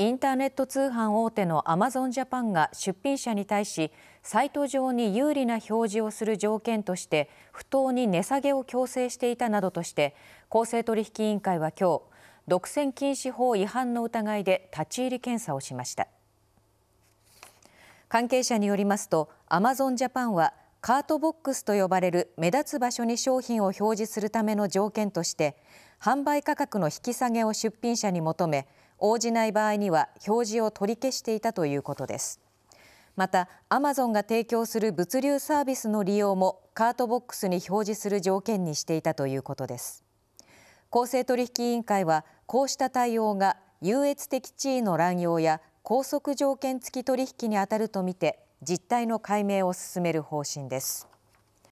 インターネット通販大手のアマゾンジャパンが出品者に対しサイト上に有利な表示をする条件として不当に値下げを強制していたなどとして公正取引委員会は今日独占禁止法違反の疑いで立ち入り検査をしました関係者によりますとアマゾンジャパンはカートボックスと呼ばれる目立つ場所に商品を表示するための条件として販売価格の引き下げを出品者に求め応じない場合には表示を取り消していたということです。また、アマゾンが提供する物流サービスの利用もカートボックスに表示する条件にしていたということです。公正取引委員会はこうした対応が優越的地位の乱用や高速条件付き取引にあたるとみて実態の解明を進める方針です。